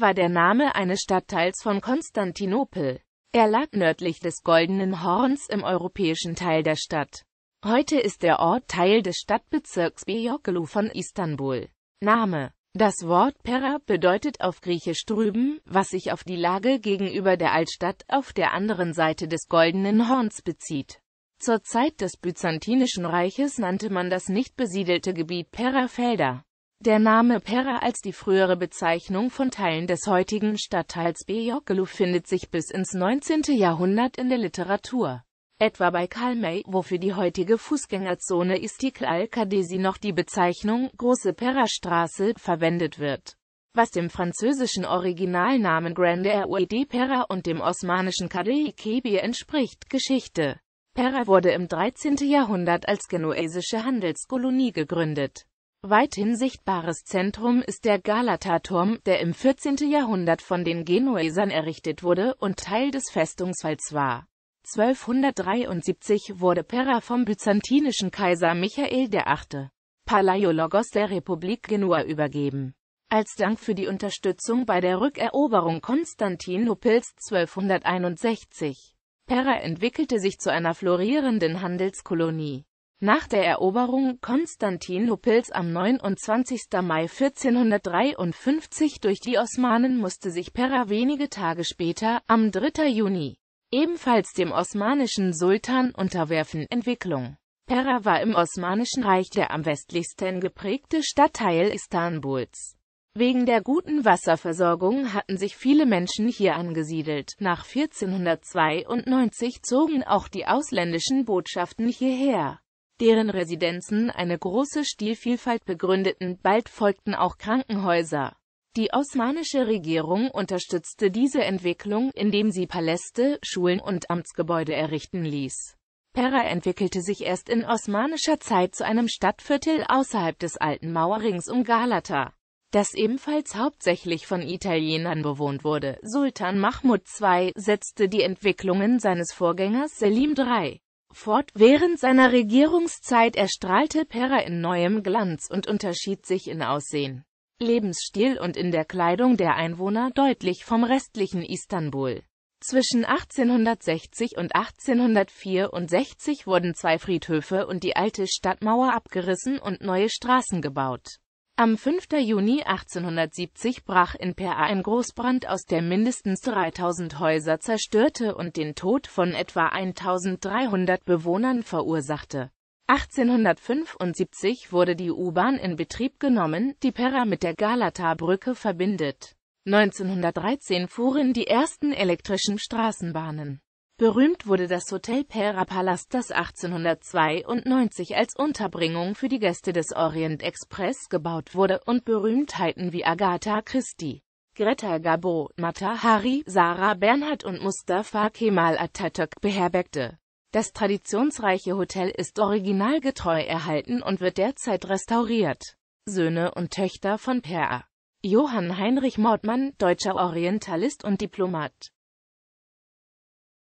war der Name eines Stadtteils von Konstantinopel. Er lag nördlich des Goldenen Horns im europäischen Teil der Stadt. Heute ist der Ort Teil des Stadtbezirks Beyoklu von Istanbul. Name Das Wort Pera bedeutet auf Griechisch drüben, was sich auf die Lage gegenüber der Altstadt auf der anderen Seite des Goldenen Horns bezieht. Zur Zeit des Byzantinischen Reiches nannte man das nicht besiedelte Gebiet Felder. Der Name Perra als die frühere Bezeichnung von Teilen des heutigen Stadtteils Bejokelu findet sich bis ins 19. Jahrhundert in der Literatur. Etwa bei Karl May, wofür die heutige Fußgängerzone Istikl al kadesi noch die Bezeichnung Große Perra-Straße verwendet wird, was dem französischen Originalnamen Grande Rue Perra und dem osmanischen Kadei Kebi entspricht. Geschichte Perra wurde im 13. Jahrhundert als genuesische Handelskolonie gegründet. Weithin sichtbares Zentrum ist der Galata-Turm, der im 14. Jahrhundert von den Genuesern errichtet wurde und Teil des Festungsfalls war. 1273 wurde Perra vom byzantinischen Kaiser Michael VIII. Palaiologos der Republik Genua übergeben. Als Dank für die Unterstützung bei der Rückeroberung Konstantinopels 1261. Perra entwickelte sich zu einer florierenden Handelskolonie. Nach der Eroberung Konstantinopels am 29. Mai 1453 durch die Osmanen musste sich Perra wenige Tage später, am 3. Juni, ebenfalls dem osmanischen Sultan unterwerfen. Entwicklung Perra war im Osmanischen Reich der am westlichsten geprägte Stadtteil Istanbuls. Wegen der guten Wasserversorgung hatten sich viele Menschen hier angesiedelt. Nach 1492 zogen auch die ausländischen Botschaften hierher deren Residenzen eine große Stilvielfalt begründeten, bald folgten auch Krankenhäuser. Die osmanische Regierung unterstützte diese Entwicklung, indem sie Paläste, Schulen und Amtsgebäude errichten ließ. Pera entwickelte sich erst in osmanischer Zeit zu einem Stadtviertel außerhalb des alten Mauerrings um Galata, das ebenfalls hauptsächlich von Italienern bewohnt wurde. Sultan Mahmud II setzte die Entwicklungen seines Vorgängers Selim III fort. Während seiner Regierungszeit erstrahlte Perra in neuem Glanz und unterschied sich in Aussehen, Lebensstil und in der Kleidung der Einwohner deutlich vom restlichen Istanbul. Zwischen 1860 und 1864 wurden zwei Friedhöfe und die alte Stadtmauer abgerissen und neue Straßen gebaut am 5. Juni 1870 brach in Per ein Großbrand aus, der mindestens 3000 Häuser zerstörte und den Tod von etwa 1300 Bewohnern verursachte. 1875 wurde die U-Bahn in Betrieb genommen, die Perra mit der Galata-Brücke verbindet. 1913 fuhren die ersten elektrischen Straßenbahnen. Berühmt wurde das Hotel Pera Palast, das 1892 als Unterbringung für die Gäste des Orient Express gebaut wurde und Berühmtheiten wie Agatha Christie, Greta Gabo, Mata Hari, Sarah Bernhard und Mustafa Kemal Atatürk beherbergte. Das traditionsreiche Hotel ist originalgetreu erhalten und wird derzeit restauriert. Söhne und Töchter von Per. Johann Heinrich Mordmann, deutscher Orientalist und Diplomat.